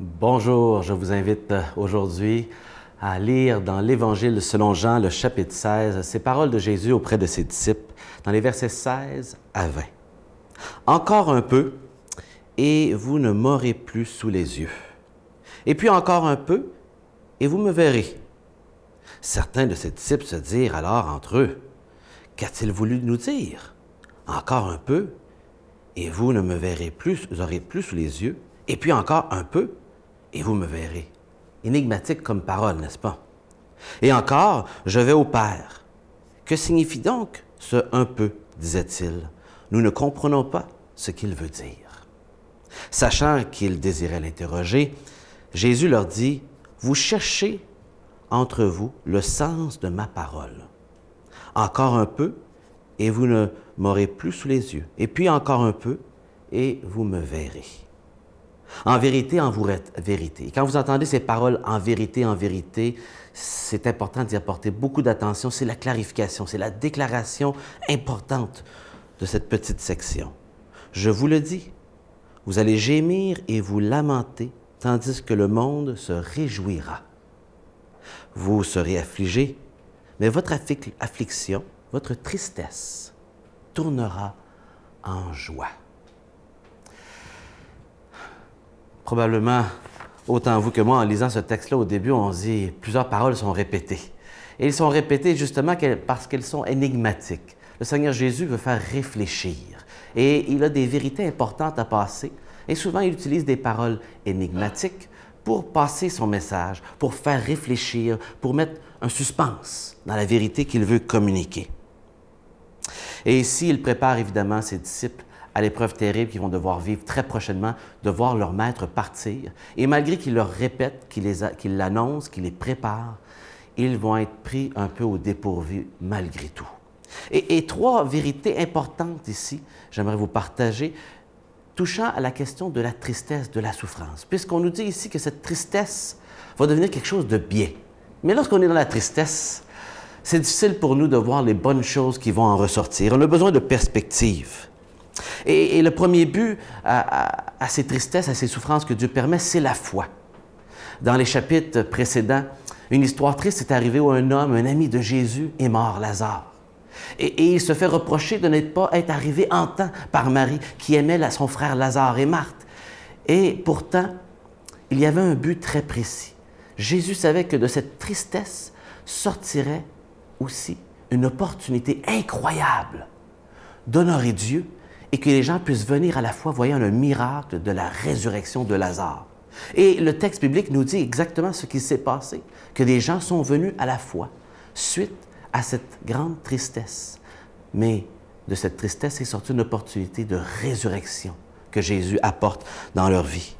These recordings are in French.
Bonjour, je vous invite euh, aujourd'hui à lire dans l'Évangile selon Jean, le chapitre 16, ces paroles de Jésus auprès de ses disciples, dans les versets 16 à 20. Encore un peu, et vous ne m'aurez plus sous les yeux. Et puis encore un peu, et vous me verrez. Certains de ses disciples se dirent alors entre eux, Qu'a-t-il voulu nous dire? Encore un peu, et vous ne me verrez plus, vous aurez plus sous les yeux, et puis encore un peu, et vous me verrez. Énigmatique comme parole, n'est-ce pas? Et encore, je vais au Père. Que signifie donc ce un peu, disait-il. Nous ne comprenons pas ce qu'il veut dire. Sachant qu'il désirait l'interroger, Jésus leur dit, Vous cherchez entre vous le sens de ma parole. Encore un peu, et vous ne m'aurez plus sous les yeux. Et puis encore un peu, et vous me verrez. En vérité, en vérité. quand vous entendez ces paroles en vérité, en vérité, c'est important d'y apporter beaucoup d'attention. C'est la clarification, c'est la déclaration importante de cette petite section. Je vous le dis, vous allez gémir et vous lamenter, tandis que le monde se réjouira. Vous serez affligés, mais votre affliction, votre tristesse, tournera en joie. probablement autant vous que moi, en lisant ce texte-là au début, on dit plusieurs paroles sont répétées. Et elles sont répétées justement parce qu'elles sont énigmatiques. Le Seigneur Jésus veut faire réfléchir. Et il a des vérités importantes à passer. Et souvent, il utilise des paroles énigmatiques pour passer son message, pour faire réfléchir, pour mettre un suspense dans la vérité qu'il veut communiquer. Et ici, il prépare évidemment ses disciples à l'épreuve terrible qu'ils vont devoir vivre très prochainement, de voir leur maître partir. Et malgré qu'il leur répète, qu'il l'annonce, qu'il les prépare, ils vont être pris un peu au dépourvu malgré tout. Et, et trois vérités importantes ici, j'aimerais vous partager, touchant à la question de la tristesse, de la souffrance, puisqu'on nous dit ici que cette tristesse va devenir quelque chose de bien. Mais lorsqu'on est dans la tristesse, c'est difficile pour nous de voir les bonnes choses qui vont en ressortir. On a besoin de perspective. Et, le premier but à, ces tristesses, à ces souffrances que Dieu permet, c'est la foi. Dans les chapitres précédents, une histoire triste est arrivée où un homme, un ami de Jésus, est mort, Lazare. Et, il se fait reprocher de n'être pas être arrivé en temps par Marie, qui aimait son frère Lazare et Marthe. Et pourtant, il y avait un but très précis. Jésus savait que de cette tristesse sortirait aussi une opportunité incroyable d'honorer Dieu et que les gens puissent venir à la foi voyant le miracle de la résurrection de Lazare. Et le texte biblique nous dit exactement ce qui s'est passé, que des gens sont venus à la foi suite à cette grande tristesse. Mais de cette tristesse est sortie une opportunité de résurrection que Jésus apporte dans leur vie.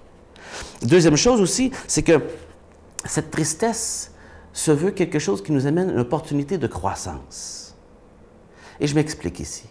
Deuxième chose aussi, c'est que cette tristesse se veut quelque chose qui nous amène une opportunité de croissance. Et je m'explique ici.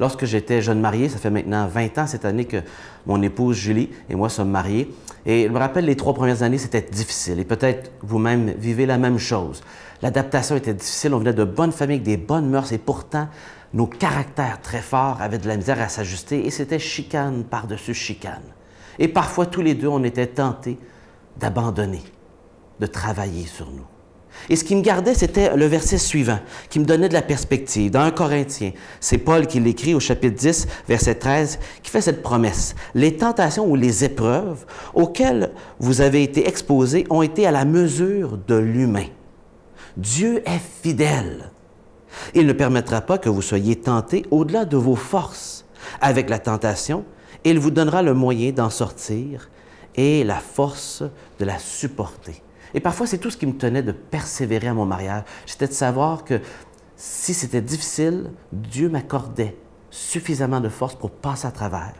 Lorsque j'étais jeune marié, ça fait maintenant 20 ans cette année que mon épouse Julie et moi sommes mariés. Et je me rappelle, les trois premières années, c'était difficile. Et peut-être vous-même vivez la même chose. L'adaptation était difficile. On venait de bonnes familles, des bonnes mœurs. Et pourtant, nos caractères très forts avaient de la misère à s'ajuster. Et c'était chicane par-dessus chicane. Et parfois, tous les deux, on était tentés d'abandonner, de travailler sur nous. Et ce qui me gardait, c'était le verset suivant, qui me donnait de la perspective. Dans 1 Corinthiens, c'est Paul qui l'écrit au chapitre 10, verset 13, qui fait cette promesse. Les tentations ou les épreuves auxquelles vous avez été exposés ont été à la mesure de l'humain. Dieu est fidèle. Il ne permettra pas que vous soyez tentés au-delà de vos forces. Avec la tentation, il vous donnera le moyen d'en sortir et la force de la supporter. Et parfois, c'est tout ce qui me tenait de persévérer à mon mariage. C'était de savoir que si c'était difficile, Dieu m'accordait suffisamment de force pour passer à travers.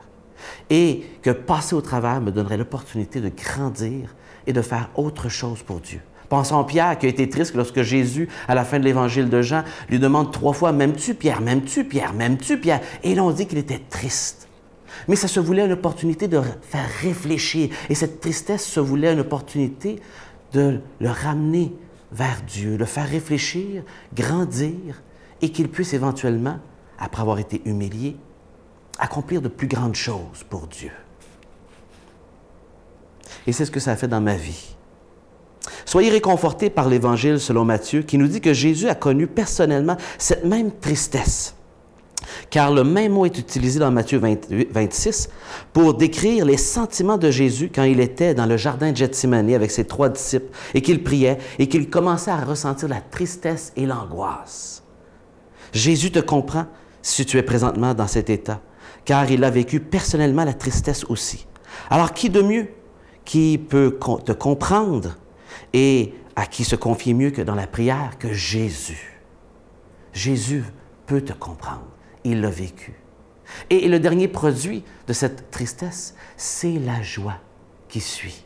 Et que passer au travers me donnerait l'opportunité de grandir et de faire autre chose pour Dieu. Pensons à Pierre qui a été triste lorsque Jésus, à la fin de l'évangile de Jean, lui demande trois fois M'aimes-tu, Pierre M'aimes-tu, Pierre M'aimes-tu, Pierre Et l'on dit qu'il était triste. Mais ça se voulait une opportunité de faire réfléchir. Et cette tristesse se voulait une opportunité de le ramener vers Dieu, le faire réfléchir, grandir, et qu'il puisse éventuellement, après avoir été humilié, accomplir de plus grandes choses pour Dieu. Et c'est ce que ça a fait dans ma vie. Soyez réconfortés par l'Évangile selon Matthieu, qui nous dit que Jésus a connu personnellement cette même tristesse. Car le même mot est utilisé dans Matthieu 26 pour décrire les sentiments de Jésus quand il était dans le jardin de Gethsemane avec ses trois disciples et qu'il priait et qu'il commençait à ressentir la tristesse et l'angoisse. Jésus te comprend si tu es présentement dans cet état, car il a vécu personnellement la tristesse aussi. Alors qui de mieux qui peut te comprendre et à qui se confier mieux que dans la prière que Jésus? Jésus peut te comprendre il l'a vécu. Et, le dernier produit de cette tristesse, c'est la joie qui suit.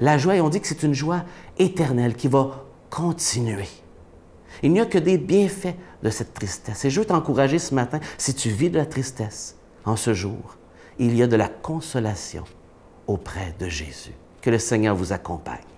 La joie, et on dit que c'est une joie éternelle qui va continuer. Il n'y a que des bienfaits de cette tristesse. Et je veux t'encourager ce matin, si tu vis de la tristesse en ce jour, il y a de la consolation auprès de Jésus. Que le Seigneur vous accompagne.